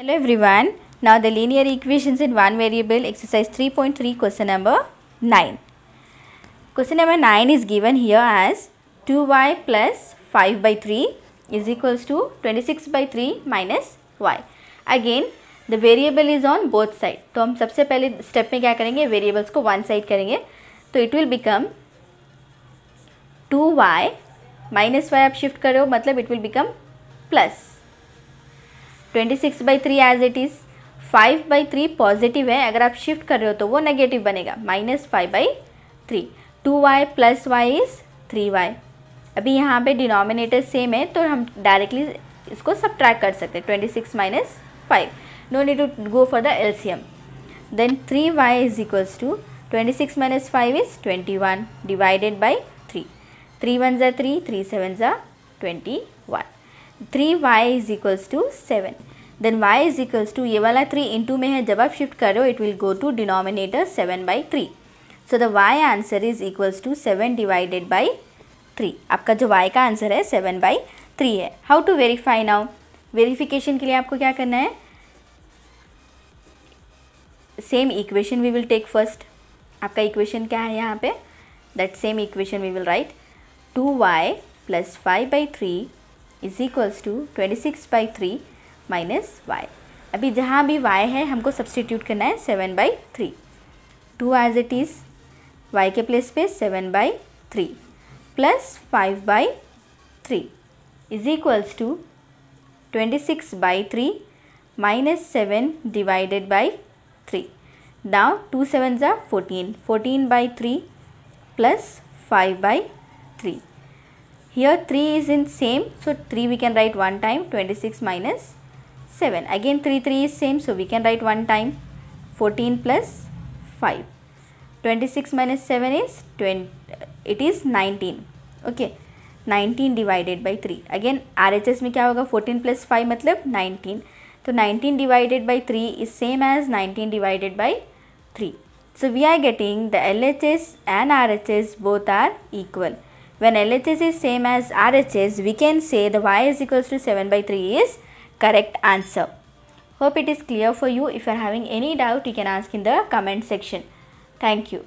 Hello everyone. Now the linear equations in one variable exercise 3.3 question number 9. Question number 9 is given here as 2y plus 5 by 3 is equals to 26 by 3 minus y. Again the variable is on both side. तो हम सबसे पहले step में क्या करेंगे variables को one side करेंगे तो it will become 2y minus Y आप शिफ्ट करो मतलब it will become plus twenty six by three as it is five by three positive है अगर आप शिफ्ट कर रहे हो तो वो नेगेटिव बनेगा minus five by three two Y plus Y is three Y अभी यहाँ पे डिनोमिनेटर सेम है तो हम डायरेक्टली इसको ट्रैक कर सकते हैं twenty six minus five no need to go for the LCM then three Y is equals to twenty six minus five is twenty one divided by three three one ज़ा three three seven ज़ा twenty one three Y is equals to seven then Y is equals to ये वाला three into में है जब आप shift करो it will go to denominator seven by three so the Y answer is equals to seven divided by three आपका जो Y का आंसर है सेवन बाई थ्री है how to verify now verification के लिए आपको क्या करना है same equation we will take first आपका इक्वेशन क्या है यहाँ पे that same equation we will write two Y plus five by three is equals to twenty six by three minus Y अभी जहाँ भी वाई है हमको सब्सटीट्यूट करना है seven by three to as it is Y के place पे seven by three plus five by three is equals to twenty six by three minus seven divided by three now two seven ज़ा fourteen fourteen by three plus five by three here 3 is in same so 3 we can write one time 26 minus 7 again 3 3 is same so we can write one time 14 plus 5 26 minus 7 is 20 it is 19 okay 19 divided by 3 again RHS me kya hoga 14 plus 5 matlab 19 so 19 divided by 3 is same as 19 divided by 3 so we are getting the LHS and RHS both are equal when LHS is same as RHS, we can say the Y is equals to 7 by 3 is correct answer. Hope it is clear for you. If you are having any doubt, you can ask in the comment section. Thank you.